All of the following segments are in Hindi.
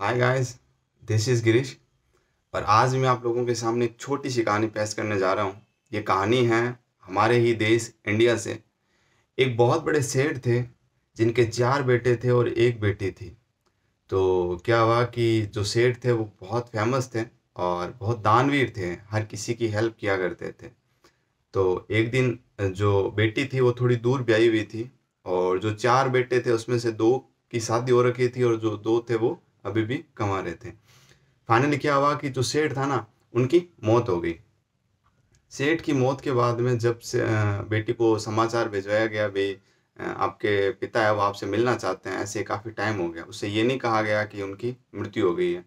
hi guys this is Girish और आज मैं आप लोगों के सामने एक छोटी सी कहानी पेश करने जा रहा हूँ ये कहानी है हमारे ही देश इंडिया से एक बहुत बड़े सेठ थे जिनके चार बेटे थे और एक बेटी थी तो क्या हुआ कि जो सेठ थे वो बहुत फेमस थे और बहुत दानवीर थे हर किसी की हेल्प किया करते थे तो एक दिन जो बेटी थी वो थोड़ी दूर ब्याई हुई थी और जो चार बेटे थे उसमें से दो की शादी हो रखी थी और जो दो थे वो अभी भी कमा रहे थे फाइनल क्या हुआ कि जो सेठ था ना उनकी मौत हो गई सेठ की मौत के बाद में जब से बेटी को समाचार भिजवाया गया भाई आपके पिता है वो आपसे मिलना चाहते हैं ऐसे काफ़ी टाइम हो गया उससे ये नहीं कहा गया कि उनकी मृत्यु हो गई है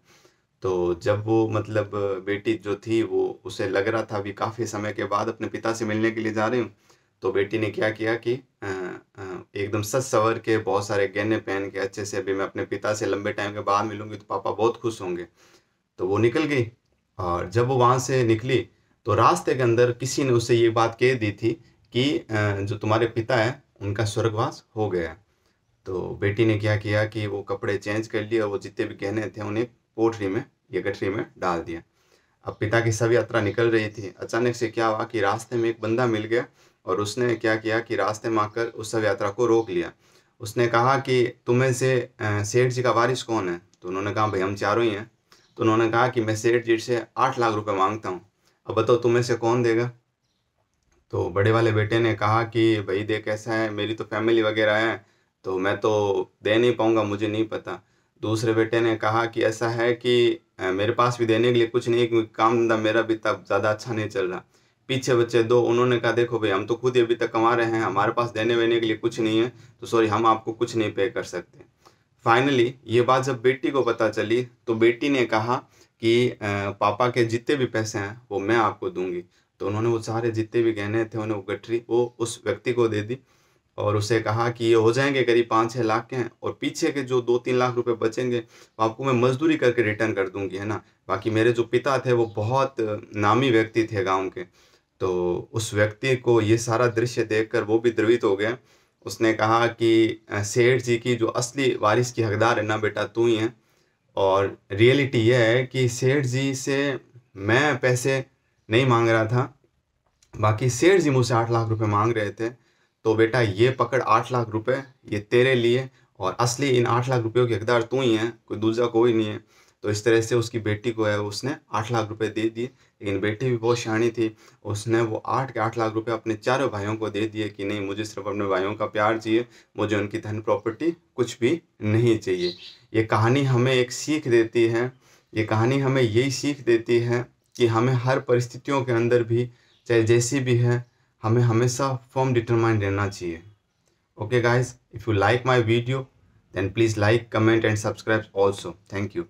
तो जब वो मतलब बेटी जो थी वो उसे लग रहा था अभी काफ़ी समय के बाद अपने पिता से मिलने के लिए जा रही हूँ तो बेटी ने क्या किया कि एकदम सज सवर के बहुत सारे गहने पहन के अच्छे से अभी मैं अपने पिता से लंबे टाइम के बाद मिलूंगी तो पापा बहुत खुश होंगे तो वो निकल गई और जब वो वहाँ से निकली तो रास्ते के अंदर किसी ने उसे ये बात कह दी थी कि जो तुम्हारे पिता है उनका स्वर्गवास हो गया तो बेटी ने क्या किया कि वो कपड़े चेंज कर लिए और वो जितने भी गहने थे उन्हें पोटरी में या गठरी में डाल दिया अब पिता की सब यात्रा निकल रही थी अचानक से क्या हुआ कि रास्ते में एक बंदा मिल गया और उसने क्या किया कि रास्ते में आकर उस सब यात्रा को रोक लिया उसने कहा कि तुम्हें से सेठ जी का वारिस कौन है तो उन्होंने कहा भाई हम चारों ही हैं तो उन्होंने कहा कि मैं सेठ जी से आठ लाख रुपए मांगता हूँ अब बताओ तुम्हें से कौन देगा तो बड़े वाले बेटे ने कहा कि भाई देख ऐसा है मेरी तो फैमिली वगैरह है तो मैं तो दे नहीं पाऊँगा मुझे नहीं पता दूसरे बेटे ने कहा कि ऐसा है कि मेरे पास भी देने के लिए कुछ नहीं काम धंधा मेरा भी तब ज़्यादा अच्छा नहीं चल रहा पीछे बच्चे दो उन्होंने कहा देखो भाई हम तो खुद ही अभी तक कमा रहे हैं हमारे पास देने वेने के लिए कुछ नहीं है तो सॉरी हम आपको कुछ नहीं पे कर सकते फाइनली ये बात जब बेटी को पता चली तो बेटी ने कहा कि पापा के जितने भी पैसे हैं वो मैं आपको दूंगी तो उन्होंने वो सारे जितने भी गहने थे उन्हें वो गठरी वो उस व्यक्ति को दे दी और उसे कहा कि ये हो जाएंगे करीब पाँच छः लाख के हैं और पीछे के जो दो तीन लाख रुपए बचेंगे वो आपको मैं मजदूरी करके रिटर्न कर दूंगी है ना बाकी मेरे जो पिता थे वो बहुत नामी व्यक्ति थे गाँव के तो उस व्यक्ति को ये सारा दृश्य देखकर वो भी द्रवित हो गया उसने कहा कि सेठ जी की जो असली वारिस की हकदार है ना बेटा तू ही है और रियलिटी यह है कि सेठ जी से मैं पैसे नहीं मांग रहा था बाकी सेठ जी मुझसे आठ लाख रुपए मांग रहे थे तो बेटा ये पकड़ आठ लाख रुपए ये तेरे लिए और असली इन आठ लाख रुपयों की हकदार तू ही है कोई दूसरा कोई नहीं है तो इस तरह से उसकी बेटी को है उसने आठ लाख रुपए दे दिए लेकिन बेटी भी बहुत शानी थी उसने वो आठ के आठ लाख रुपए अपने चारों भाइयों को दे दिए कि नहीं मुझे सिर्फ अपने भाइयों का प्यार चाहिए मुझे उनकी धन प्रॉपर्टी कुछ भी नहीं चाहिए ये कहानी हमें एक सीख देती है ये कहानी हमें यही सीख देती है कि हमें हर परिस्थितियों के अंदर भी चाहे जैसी भी है हमें हमेशा फॉर्म डिटरमाइन रहना चाहिए okay guys if you like my video then please like comment and subscribe also thank you